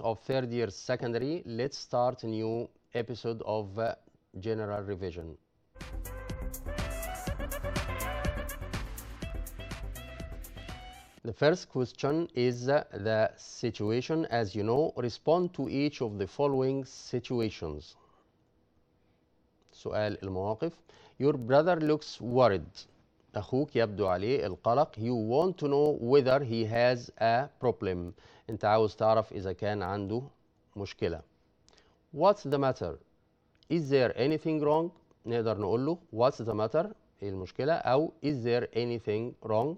of third year secondary, let's start a new episode of uh, General Revision. The first question is uh, the situation as you know respond to each of the following situations سؤال المواقف Your brother looks worried أخوك يبدو عليه القلق You want to know whether he has a problem انت عاوز تعرف اذا كان عنده مشكله what's the matter is there anything wrong نقدر نقول له what's the matter ايه المشكله او is there anything wrong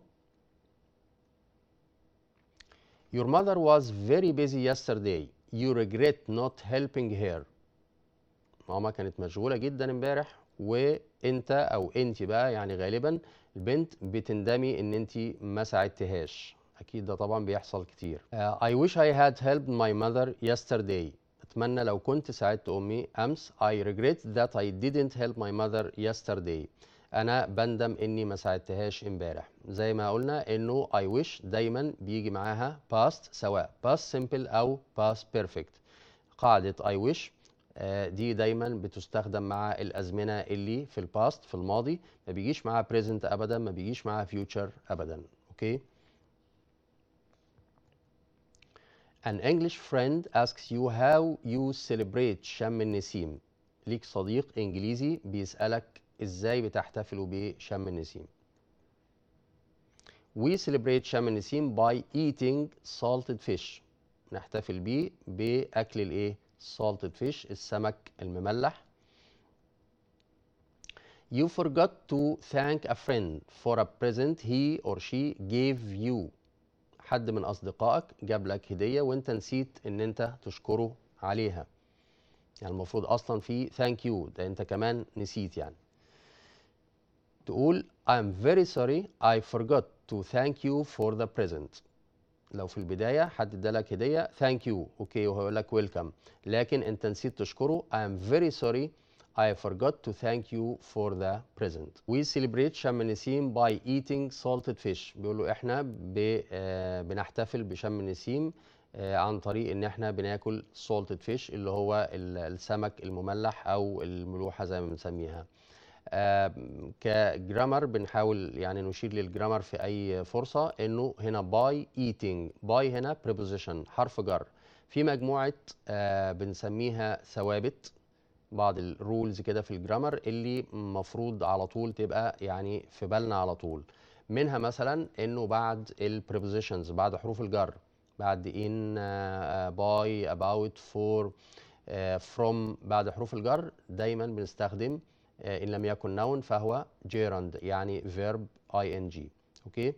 your mother was very busy yesterday you regret not helping her ماما كانت مشغوله جدا امبارح وانت او انت بقى يعني غالبا البنت بتندمي ان انت ما ساعدتهاش اكيد ده طبعا بيحصل كتير uh, I wish I had helped my mother yesterday اتمنى لو كنت ساعدت امي امس I regret that I didn't help my mother yesterday انا بندم اني ما ساعدتهاش امبارح زي ما قلنا انه I wish دايما بيجي معاها past سواء past simple او past perfect قاعده I wish uh, دي دايما بتستخدم مع الازمنه اللي في الباست في الماضي ما بيجيش معها present ابدا ما بيجيش معها future ابدا اوكي okay. An English friend asks you how you celebrate شم النسيم. ليك صديق إنجليزي بيسألك إزاي بتحتفلوا بشم النسيم. We celebrate شم النسيم by eating salted fish. نحتفل بيه بأكل الإيه؟ salted fish السمك المملح. You forgot to thank a friend for a present he or she gave you. حد من أصدقائك جاب لك هدية وأنت نسيت إن أنت تشكره عليها يعني المفروض أصلا في ثانك يو ده أنت كمان نسيت يعني تقول I'm very sorry I forgot to thank you for the present لو في البداية حد ادالك هدية ثانك يو اوكي وهيقول لك ويلكم لكن انت نسيت تشكره I'm very sorry I forgot to thank you for the present. We celebrate شم النسيم by eating salted fish. بيقولوا احنا آه، بنحتفل بشم النسيم آه، عن طريق ان احنا بناكل salted fish اللي هو السمك المملح او الملوحه زي ما بنسميها. كجرامر بنحاول يعني نشير للجرامر في اي فرصه انه هنا by eating. by هنا preposition حرف جر في مجموعه آه، بنسميها ثوابت بعض الرولز كده في الجرامر اللي المفروض على طول تبقى يعني في بالنا على طول منها مثلا انه بعد البريبوزيشنز بعد حروف الجر بعد ان باي اباوت فور فروم بعد حروف الجر دايما بنستخدم آه، ان لم يكن نون فهو جيرند يعني فيرب اي ان جي اوكي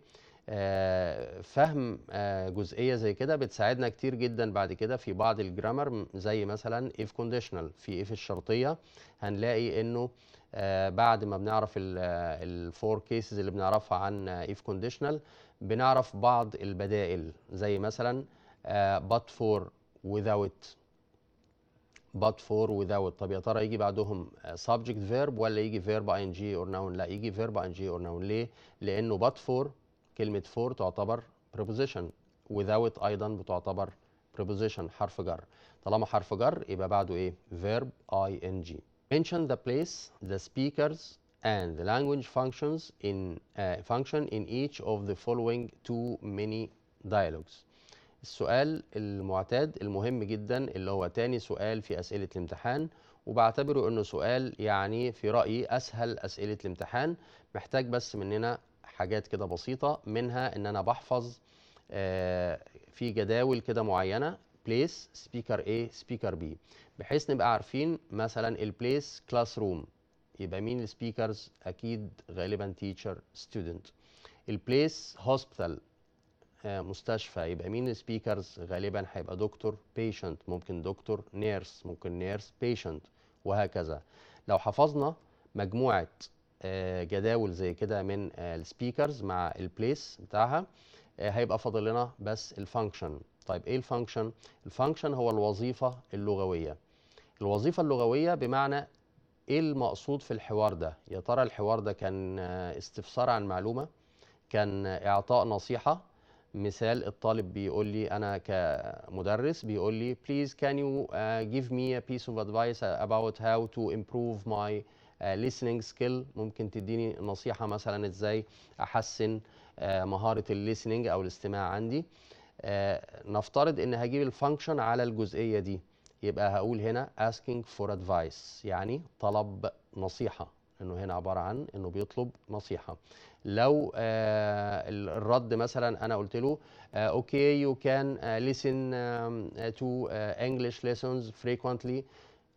آه، فهم آه، جزئيه زي كده بتساعدنا كتير جدا بعد كده في بعض الجرامر زي مثلا if conditional في if الشرطيه هنلاقي انه آه، بعد ما بنعرف الفور كيسز اللي بنعرفها عن if conditional بنعرف بعض البدائل زي مثلا but for without but for without طب يا ترى يجي بعدهم subject verb ولا يجي verb ing or noun لا يجي verb ing or noun ليه لانه but for كلمة فور تعتبر preposition without أيضا بتعتبر preposition حرف جر طالما حرف جر يبقى بعده إيه verb ing mention the place the speakers and the language functions in uh, function in each of the following two mini dialogues السؤال المعتاد المهم جدا اللي هو تاني سؤال في أسئلة الامتحان وبعتبره انه سؤال يعني في رأيي أسهل أسئلة الامتحان محتاج بس مننا حاجات كده بسيطه منها ان انا بحفظ آه، في جداول كده معينه بليس سبيكر A سبيكر B بحيث نبقى عارفين مثلا البليس كلاس روم يبقى مين السبيكرز اكيد غالبا تيتشر ستودنت البليس هوسبيتال مستشفى يبقى مين السبيكرز غالبا هيبقى دكتور بيشنت ممكن دكتور نيرس ممكن نيرس بيشنت وهكذا لو حفظنا مجموعه آه، جداول زي كده من آه، السبيكرز مع البليس بتاعها آه، هيبقى فاضل لنا بس الفانكشن طيب ايه الفانكشن الفانكشن هو الوظيفه اللغويه الوظيفه اللغويه بمعنى ايه المقصود في الحوار ده يا ترى الحوار ده كان استفسار عن معلومه كان اعطاء نصيحه مثال الطالب بيقول لي انا كمدرس بيقول لي please can you جيف give me a piece of advice about how to improve my uh, آه، listening سكيل ممكن تديني نصيحه مثلا ازاي احسن آه، مهاره الليسننج او الاستماع عندي آه، نفترض ان هجيب الفانكشن على الجزئيه دي يبقى هقول هنا asking for advice يعني طلب نصيحه انه هنا عباره عن انه بيطلب نصيحه لو آه الرد مثلا انا قلت له اوكي يو كان listen to English lessons frequently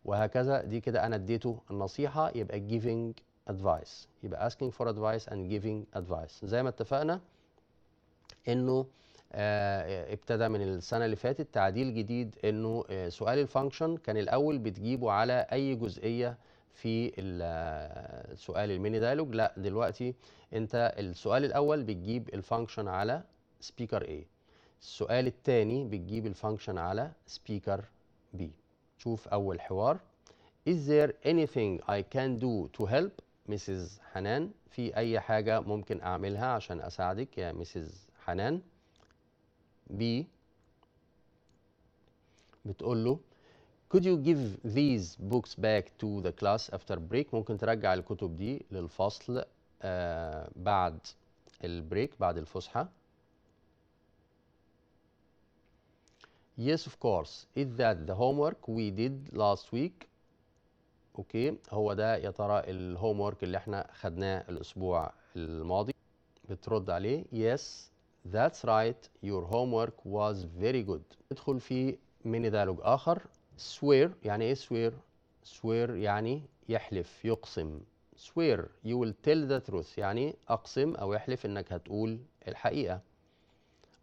وهكذا دي كده انا اديته النصيحه يبقى giving advice يبقى asking for advice and giving advice زي ما اتفقنا انه آه ابتدى من السنه اللي فاتت تعديل جديد انه آه سؤال الفانكشن كان الاول بتجيبه على اي جزئيه في آه، سؤال الميني دايلوج لا دلوقتي انت السؤال الاول بتجيب الفانكشن على سبيكر A السؤال الثاني بتجيب الفانكشن على سبيكر B شوف أول حوار Is there anything I can do to help Mrs. حنان في أي حاجة ممكن أعملها عشان أساعدك يا Mrs. حنان B بتقول له Could you give these books back to the class after break ممكن ترجع الكتب دي للفصل آه بعد البريك بعد الفسحة Yes, of course. Is that the homework we did last week? Okay. هو ده يا ترى ال homework اللي احنا خدناه الاسبوع الماضي بترد عليه yes that's right your homework was very good ندخل في ميني ديالوج اخر swear يعني ايه swear swear يعني يحلف يقسم swear you will tell the truth يعني اقسم او يحلف انك هتقول الحقيقه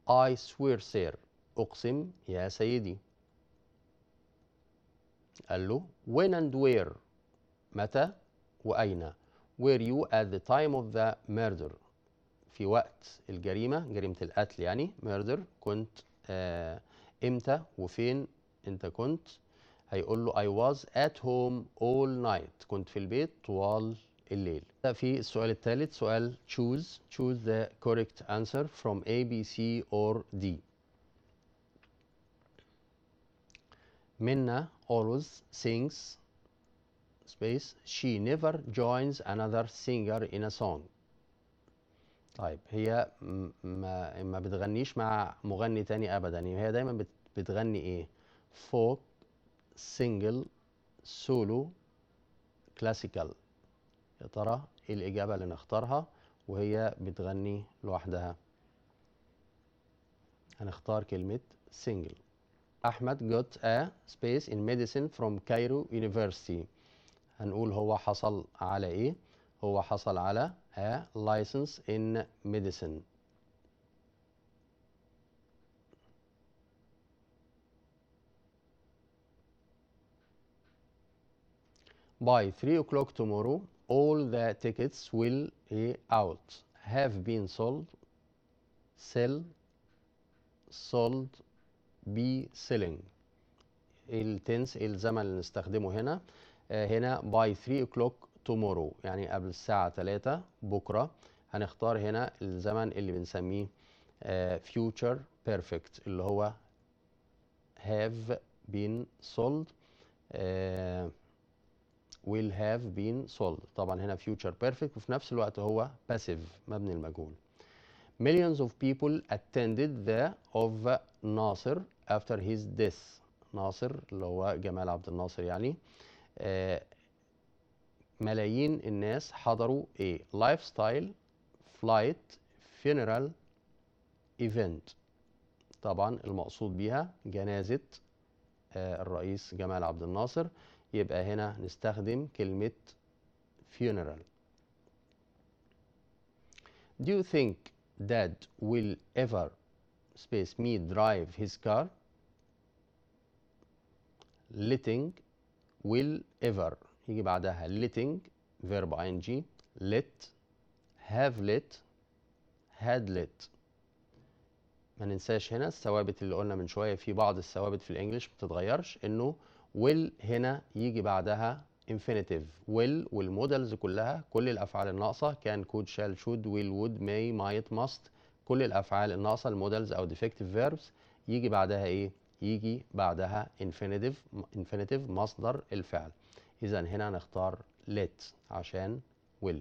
I swear sir أقسم يا سيدي قال له when and where متى وأين were you at the time of the murder في وقت الجريمة جريمة القتل يعني murder كنت آه امتى وفين انت كنت هيقول له I was at home all night كنت في البيت طوال الليل ده في السؤال الثالث سؤال choose choose the correct answer from A B C or D منا always sings space she never joins another singer in a song طيب هي ما, ما بتغنيش مع مغني تاني ابدا يعني هي دايما بتغني ايه فوك سينجل سولو كلاسيكال يا ترى ايه الاجابه اللي نختارها وهي بتغني لوحدها هنختار كلمه سينجل أحمد got a space in medicine from Cairo University هنقول هو حصل على إيه هو حصل على a license in medicine by 3 o'clock tomorrow all the tickets will be out have been sold sell sold بي سيلينج التنس الزمن اللي نستخدمه هنا آه، هنا باي 3 o'clock tomorrow يعني قبل الساعة 3 بكرة هنختار هنا الزمن اللي بنسميه آه، future perfect اللي هو have been sold آه، will have been sold طبعا هنا future perfect وفي نفس الوقت هو passive مبني المجهول millions of people attended the of ناصر after his death ناصر اللي هو جمال عبد الناصر يعني آه ملايين الناس حضروا ايه لايف ستايل فلايت فينرال ايفنت طبعا المقصود بيها جنازه آه الرئيس جمال عبد الناصر يبقى هنا نستخدم كلمه funeral Do you think dad will ever space me drive his car letting will ever يجي بعدها letting verb ing let have let had let ما ننساش هنا الثوابت اللي قلنا من شويه في بعض الثوابت في الانجليش ما بتتغيرش انه will هنا يجي بعدها infinitive will والمودلز كلها كل الافعال الناقصه كان could shall should will would may might must كل الافعال الناقصه المودلز او ديفكتيف فيربس يجي بعدها ايه يجي بعدها infinitive infinitive مصدر الفعل اذا هنا هنختار let عشان will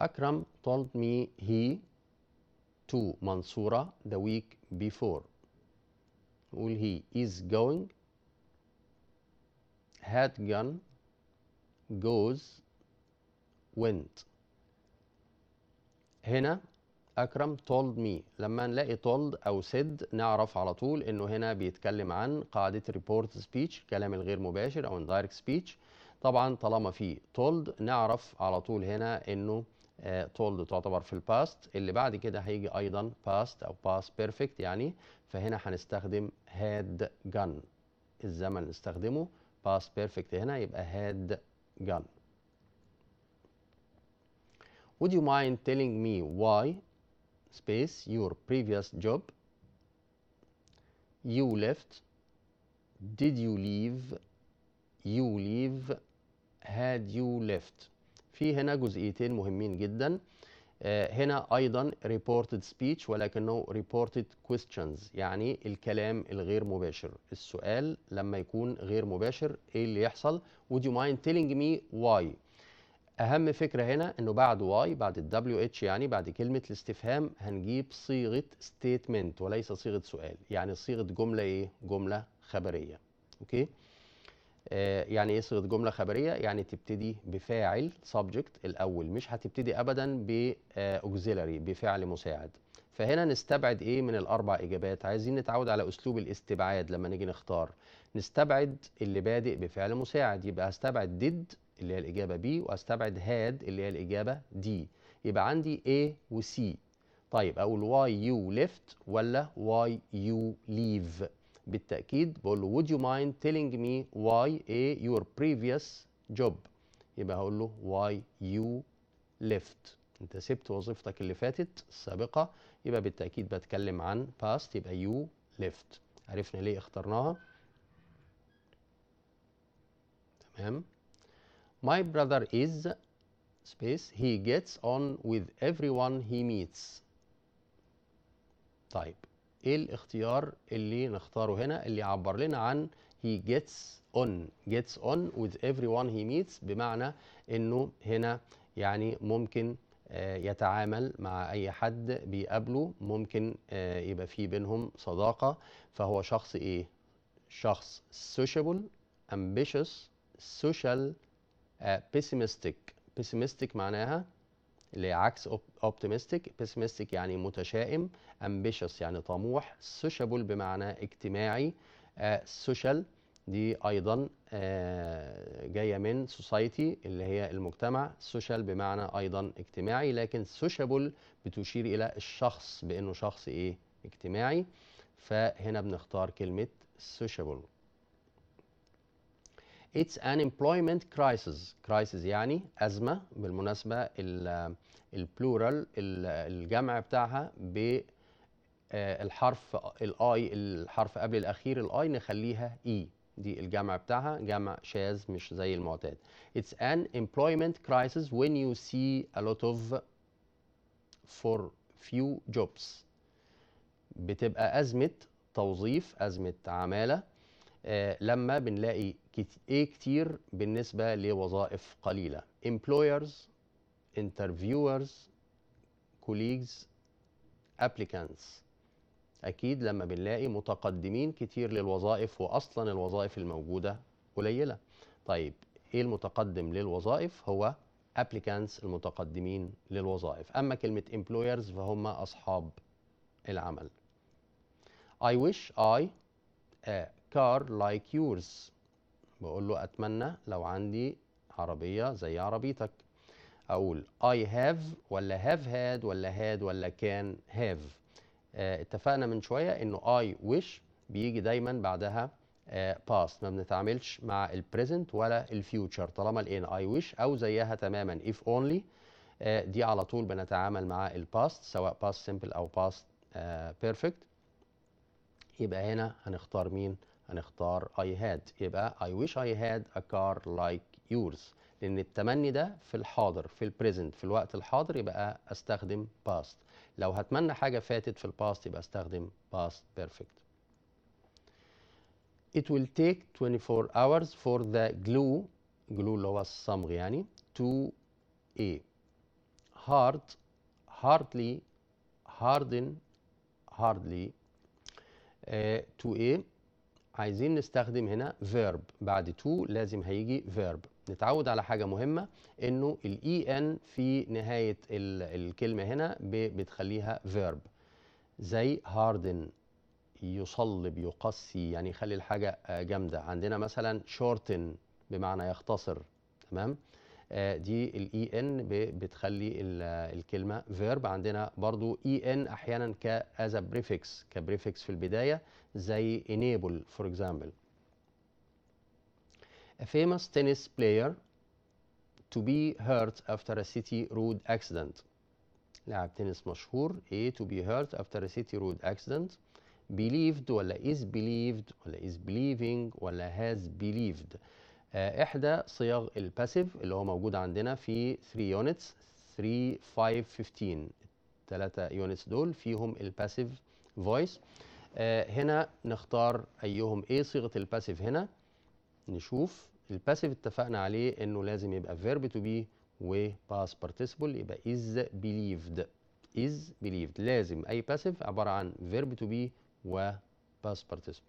اكرم told me he to منصورة the week before نقول he is going had gone goes went هنا اكرم told me لما نلاقي told او said نعرف على طول انه هنا بيتكلم عن قاعده ريبورت سبيتش الكلام الغير مباشر او indirect speech طبعا طالما في told نعرف على طول هنا انه آه، told تعتبر في الباست اللي بعد كده هيجي ايضا past او past perfect يعني فهنا هنستخدم had gone الزمن نستخدمه past perfect هنا يبقى had gone Would you mind telling me why space your previous job you left did you leave you leave had you left في هنا جزئيتين مهمين جدا آه هنا ايضا reported speech ولكنه reported questions يعني الكلام الغير مباشر السؤال لما يكون غير مباشر ايه اللي يحصل would you mind telling me why اهم فكره هنا انه بعد واي بعد الدبليو اتش يعني بعد كلمه الاستفهام هنجيب صيغه ستيتمنت وليس صيغه سؤال يعني صيغه جمله ايه جمله خبريه اوكي آه يعني ايه صيغه جمله خبريه يعني تبتدي بفاعل سبجكت الاول مش هتبتدي ابدا ب آه، auxiliary بفعل مساعد فهنا نستبعد ايه من الاربع اجابات عايزين نتعود على اسلوب الاستبعاد لما نيجي نختار نستبعد اللي بادئ بفعل مساعد يبقى هستبعد did اللي هي الإجابة B وأستبعد had اللي هي الإجابة D يبقى عندي A و C طيب أقول why you left ولا why you leave بالتأكيد بقول له would you mind telling me why A your previous job يبقى هقول له why you left انت سبت وظيفتك اللي فاتت السابقة يبقى بالتأكيد بتكلم عن past يبقى you left عرفنا ليه اخترناها تمام My brother is space he gets on with everyone he meets. طيب ايه الاختيار اللي نختاره هنا اللي يعبر لنا عن he gets on gets on with everyone he meets بمعنى انه هنا يعني ممكن آه، يتعامل مع اي حد بيقابله ممكن آه، يبقى في بينهم صداقه فهو شخص ايه شخص sociable ambitious social بيسيمستيك آه، بيسيمستيك معناها اللي عكس اوبتيمستيك بيسيمستيك يعني متشائم امبيشس يعني طموح سوشيبل بمعنى اجتماعي سوشيال آه، دي ايضا آه، جايه من سوسايتي اللي هي المجتمع سوشيال بمعنى ايضا اجتماعي لكن سوشيبل بتشير الى الشخص بانه شخص ايه اجتماعي فهنا بنختار كلمه سوشيبل It's an employment crisis. crisis يعني أزمة بالمناسبة البلورال الجمع بتاعها بالحرف آه، الاي الحرف قبل الأخير الاي نخليها اي e. دي الجمع بتاعها جمع شاذ مش زي المعتاد. It's an employment crisis when you see a lot of for few jobs. بتبقى أزمة توظيف أزمة عمالة آه، لما بنلاقي ايه كتير بالنسبه لوظائف قليله employers interviewers colleagues applicants اكيد لما بنلاقي متقدمين كتير للوظائف واصلا الوظائف الموجوده قليله طيب ايه المتقدم للوظائف هو applicants المتقدمين للوظائف اما كلمه employers فهم اصحاب العمل I wish I car like yours بقول له اتمنى لو عندي عربيه زي عربيتك اقول I have ولا have had ولا had ولا have آه اتفقنا من شويه انه I wish بيجي دايما بعدها آه، past ما بنتعاملش مع ال present ولا ال future طالما لقينا I wish او زيها تماما only آه دي على طول بنتعامل مع ال past سواء past simple او آه perfect يبقى هنا هنختار مين؟ هنختار I had يبقى I wish I had a car like yours لأن التمني ده في الحاضر في البريزنت في الوقت الحاضر يبقى أستخدم past لو هتمنى حاجة فاتت في الباست يبقى أستخدم past perfect It will take 24 hours for the glue glue اللي هو الصمغ يعني to a hard hardly harden hardly تو ايه عايزين نستخدم هنا فيرب بعد تو لازم هيجي فيرب نتعود على حاجة مهمة انه الاي ان e في نهاية الكلمة هنا بتخليها فيرب زي هاردن يصلب يقسي يعني يخلي الحاجة آه، جامدة عندنا مثلا شورتن بمعنى يختصر تمام دي الاي ان بتخلي الكلمه فيرب عندنا برضو اي ان احيانا كاز بريفكس كبريفكس في البدايه زي enable فور اكزامبل A famous tennis player to be hurt after a city road accident. لاعب تنس مشهور A to be hurt after a city road accident. Believed ولا is believed ولا is believing ولا has believed. آه، احدى صيغ الباسيف اللي هو موجود عندنا في 3 يونتس 3 5 15 الثلاثه يونتس دول فيهم الباسيف آه، فويس هنا نختار ايهم ايه صيغه الباسيف هنا نشوف الباسيف اتفقنا عليه انه لازم يبقى فيرب تو بي وباس بارتيسيبل يبقى از بيليفد از بيليفد لازم اي باسيف عباره عن فيرب تو بي وباس بارتيسيبل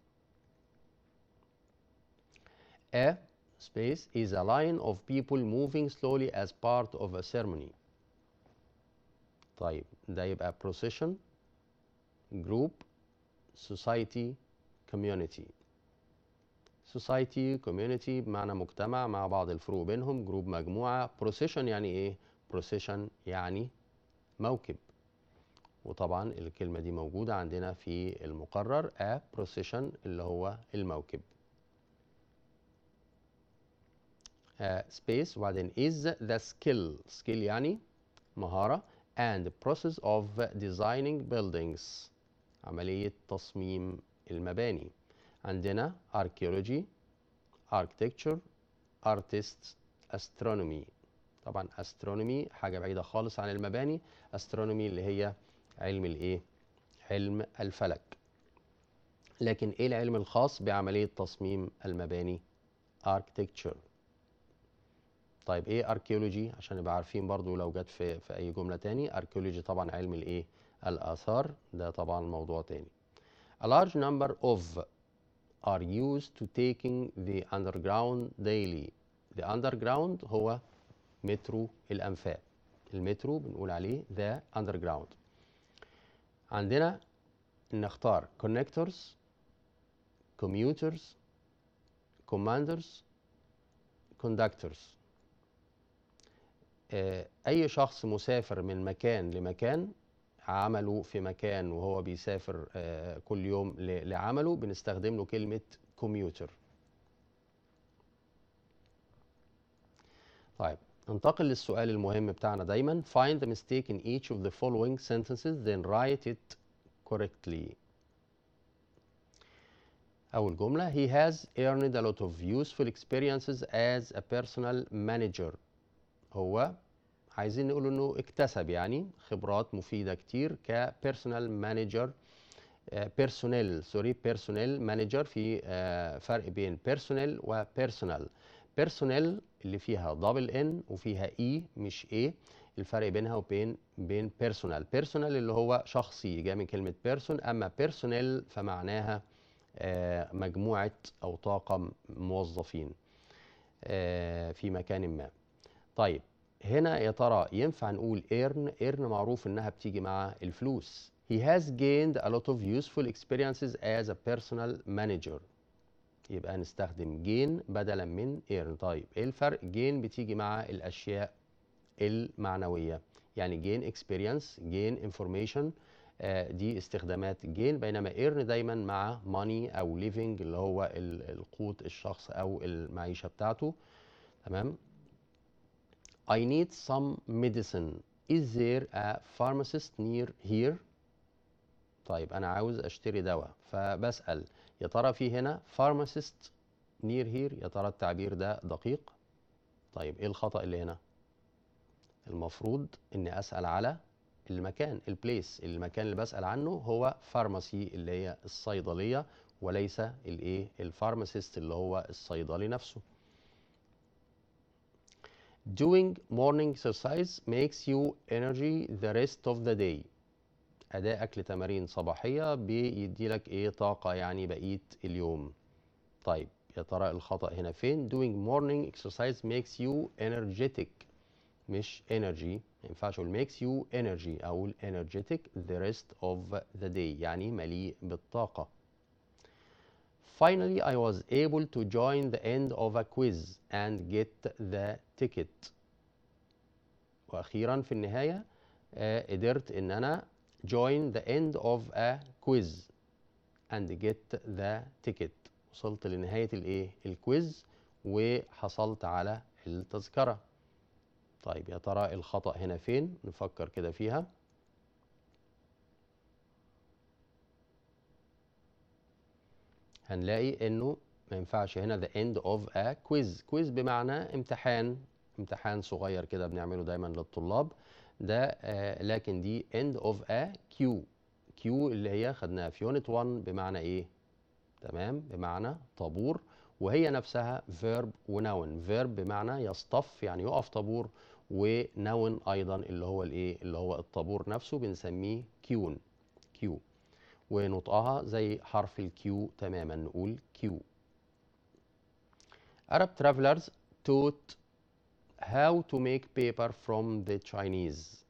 ا space is a line of people moving slowly as part of a ceremony طيب ده يبقى procession group society community society community بمعنى مجتمع مع بعض الفروق بينهم group مجموعة procession يعني ايه procession يعني موكب وطبعا الكلمة دي موجودة عندنا في المقرر a procession اللي هو الموكب سبيس آه، وبعدين is the skill skill يعني مهارة and process of designing buildings عملية تصميم المباني عندنا archaeology architecture artists astronomy طبعا astronomy حاجة بعيدة خالص عن المباني astronomy اللي هي علم الايه علم الفلك لكن ايه العلم الخاص بعملية تصميم المباني architecture طيب ايه اركيولوجي عشان نبقى عارفين برضو لو جت في في اي جمله تاني اركيولوجي طبعا علم الايه الاثار ده طبعا موضوع تاني a large number of are used to taking the underground daily the underground هو مترو الانفاق المترو بنقول عليه the underground عندنا نختار connectors commuters commanders conductors اي شخص مسافر من مكان لمكان عمله في مكان وهو بيسافر كل يوم لعمله بنستخدم له كلمه كوميوتر طيب انتقل للسؤال المهم بتاعنا دايما find the mistake in each of the following sentences then write it correctly أول جملة he has earned a lot of useful experiences as a personal manager هو عايزين نقول انه اكتسب يعني خبرات مفيده كتير كبيرسونال مانجر بيرسونيل سوري بيرسونيل مانجر في آه، فرق بين بيرسونيل وبيرسونال بيرسونيل اللي فيها دبل ان وفيها اي e، مش اي الفرق بينها وبين بين بيرسونال بيرسونال اللي هو شخصي جاي من كلمه بيرسون اما بيرسونيل فمعناها آه، مجموعه او طاقم موظفين آه، في مكان ما طيب هنا يا ترى ينفع نقول ايرن ايرن معروف انها بتيجي مع الفلوس he has gained a lot of useful experiences as a personal manager يبقى نستخدم gain بدلا من earn طيب ايه الفرق gain بتيجي مع الاشياء المعنويه يعني gain experience gain information آه، دي استخدامات gain بينما earn دايما مع money او living اللي هو القوت الشخص او المعيشه بتاعته تمام I need some medicine is there a pharmacist near here طيب انا عاوز اشتري دواء فبسأل يا ترى في هنا pharmacist near here يا ترى التعبير ده دقيق طيب ايه الخطأ اللي هنا المفروض اني اسأل على المكان البليس المكان اللي بسأل عنه هو فارماسي اللي هي الصيدلية وليس الايه الفارماسيست اللي هو الصيدلي نفسه doing morning exercise makes you energy the rest of the day اداء لتمارين صباحية صباحيه بيدي ايه طاقه يعني بقية اليوم طيب يا ترى الخطا هنا فين doing morning exercise makes you energetic مش energy ما ينفعش اقول makes you energy اقول energetic the rest of the day يعني مليء بالطاقة. Finally, I was able to join the end of a quiz and get the تيكت واخيرا في النهايه آه، قدرت ان انا join the end of a quiz and get the ticket وصلت لنهايه الايه الكويز وحصلت على التذكره طيب يا ترى الخطا هنا فين نفكر كده فيها هنلاقي انه ما ينفعش هنا the end of a quiz quiz بمعنى امتحان امتحان صغير كده بنعمله دايما للطلاب ده آه لكن دي end of a Q Q اللي هي خدناها في unit 1 بمعنى ايه تمام بمعنى طابور وهي نفسها verb ونون verb بمعنى يصطف يعني يقف طابور ونون ايضا اللي هو الايه اللي هو الطابور نفسه بنسميه كيون كيو ونطقها زي حرف الكيو تماما نقول كيو Arab travelers taught how to make paper from the Chinese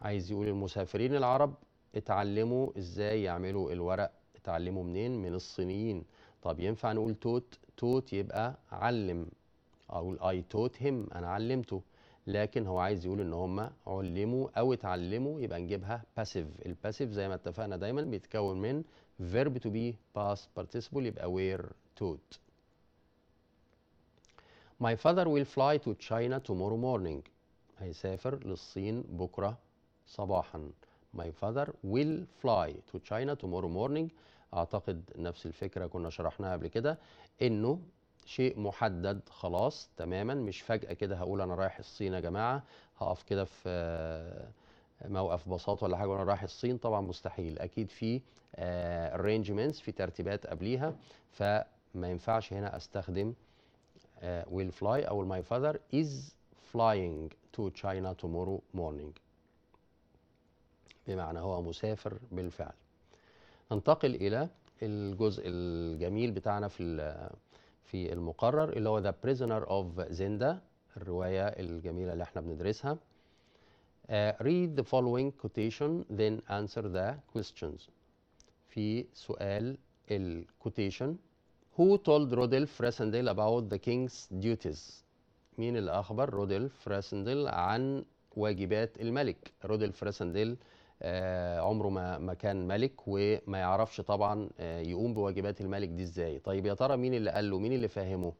عايز يقول المسافرين العرب اتعلموا ازاي يعملوا الورق اتعلموا منين من الصينيين طب ينفع نقول توت توت يبقى علم اقول اي توت هيم انا علمته لكن هو عايز يقول ان هم علموا او اتعلموا يبقى نجيبها باسيف الباسيف زي ما اتفقنا دايما بيتكون من فيرب تو بي past participle يبقى وير توت My father will fly to China tomorrow morning. هيسافر للصين بكرة صباحا. My father will fly to China tomorrow morning. أعتقد نفس الفكرة كنا شرحناها قبل كده إنه شيء محدد خلاص تماما مش فجأة كده هقول أنا رايح الصين يا جماعة هقف كده في آه، موقف بساطة ولا حاجة وأنا رايح الصين طبعا مستحيل أكيد في آه، arrangements في ترتيبات قبليها فما ينفعش هنا أستخدم will fly او my father is flying to China tomorrow morning بمعنى هو مسافر بالفعل ننتقل الى الجزء الجميل بتاعنا في في المقرر اللي هو The Prisoner of Zinda الروايه الجميله اللي احنا بندرسها uh, read the following quotation then answer the questions في سؤال الكوتيشن Who told Rodolf Rassendil about the king's duties? مين اللي أخبر رودولف راسندل عن واجبات الملك رودولف راسندل آه، عمره ما ما كان ملك وما يعرفش طبعا آه، يقوم بواجبات الملك دي ازاي طيب يا ترى مين اللي قال له مين اللي فهمه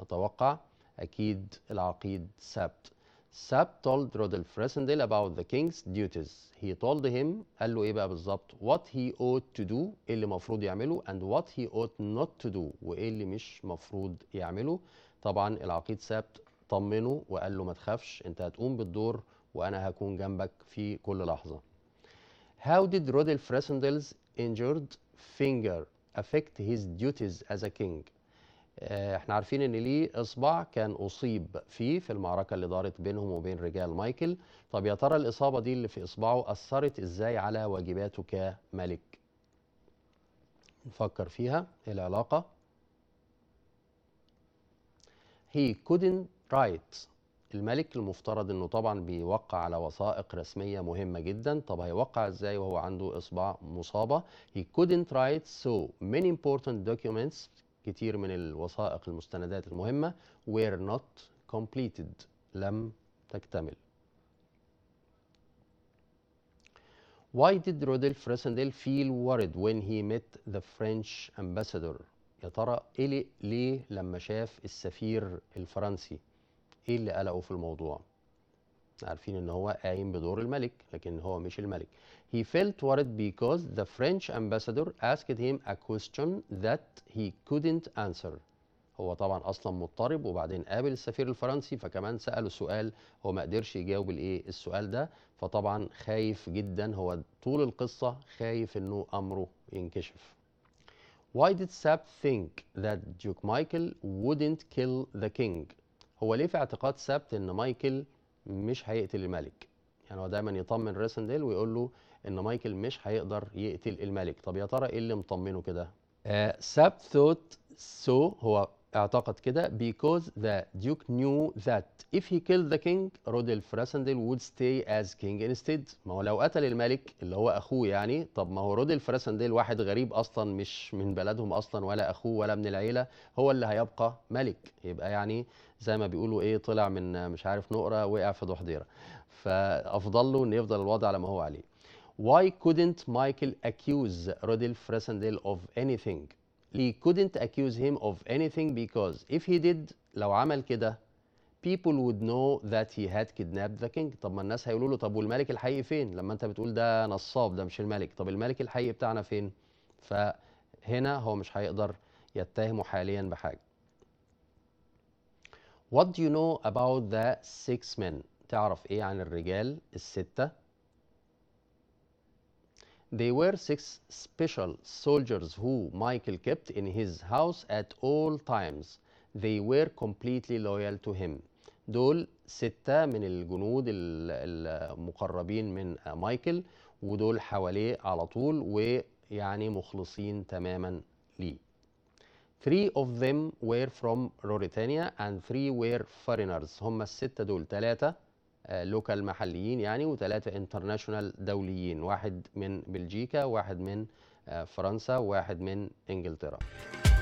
اتوقع اكيد العقيد سابت Sap told Rodolf Fressendil about the king's duties. He told him قال له ايه بقى بالظبط what he ought to do ايه اللي المفروض يعمله and what he ought not to do وايه اللي مش مفروض يعمله. طبعا العقيد ساب طمنه وقال له ما تخافش انت هتقوم بالدور وانا هكون جنبك في كل لحظه. How did Rodolf Fressendel's injured finger affect his duties as a king? آه، احنا عارفين ان ليه اصبع كان اصيب فيه في المعركه اللي دارت بينهم وبين رجال مايكل طب يا ترى الاصابه دي اللي في اصبعه اثرت ازاي على واجباته كملك نفكر فيها ايه العلاقه هي كودنت رايت الملك المفترض انه طبعا بيوقع على وثائق رسميه مهمه جدا طب هيوقع ازاي وهو عنده اصبع مصابه he couldn't write so many important documents كتير من الوثائق المستندات المهمة were not completed لم تكتمل Why did Rodolf Ressendel feel worried when he met the French ambassador? يا ترى قلق إيه ليه لما شاف السفير الفرنسي؟ ايه اللي قلقه في الموضوع؟ عارفين ان هو قايم بدور الملك لكن هو مش الملك. He felt worried because the French ambassador asked him a question that he couldn't answer. هو طبعا اصلا مضطرب وبعدين قابل السفير الفرنسي فكمان ساله سؤال هو ما قدرش يجاوب الايه السؤال ده فطبعا خايف جدا هو طول القصه خايف انه امره ينكشف. Why did Sap think that Duke Michael wouldn't kill the king؟ هو ليه في اعتقاد سابت ان مايكل مش هيقتل الملك؟ يعني هو دايما يطمن ريسنديل ويقول له ان مايكل مش هيقدر يقتل الملك طب يا ترى ايه اللي مطمنه كده آه ساب ثوت سو هو اعتقد كده بيكوز ذا ديوك نيو ذات اف هي كيل ذا كينج رودلف راسندل وود ستي از كينج انستيد ما هو لو قتل الملك اللي هو اخوه يعني طب ما هو رودلف راسندل واحد غريب اصلا مش من بلدهم اصلا ولا اخوه ولا من العيله هو اللي هيبقى ملك يبقى يعني زي ما بيقولوا ايه طلع من مش عارف نقره وقع في ضحديره فافضل له ان يفضل الوضع على ما هو عليه Why couldn't Michael accuse Rodolf Fresendale of anything? He couldn't accuse him of anything because if he did لو عمل كده people would know that he had kidnapped the king طب ما الناس هيقولوا له طب والملك الحقيقي فين لما انت بتقول ده نصاب ده مش الملك طب الملك الحقيقي بتاعنا فين فهنا هو مش هيقدر يتهمه حاليا بحاجه What do you know about the six men تعرف ايه عن الرجال السته They were six special soldiers who Michael kept in his house at all times. They were completely loyal to him. دول ستة من الجنود المقربين من مايكل ودول حواليه على طول ويعني مخلصين تماما ليه. Three of them were from Roritania and three were foreigners. هم الستة دول ثلاثة آه، لوكال محليين يعني وثلاثة انترناشونال دوليين واحد من بلجيكا واحد من آه، فرنسا واحد من انجلترا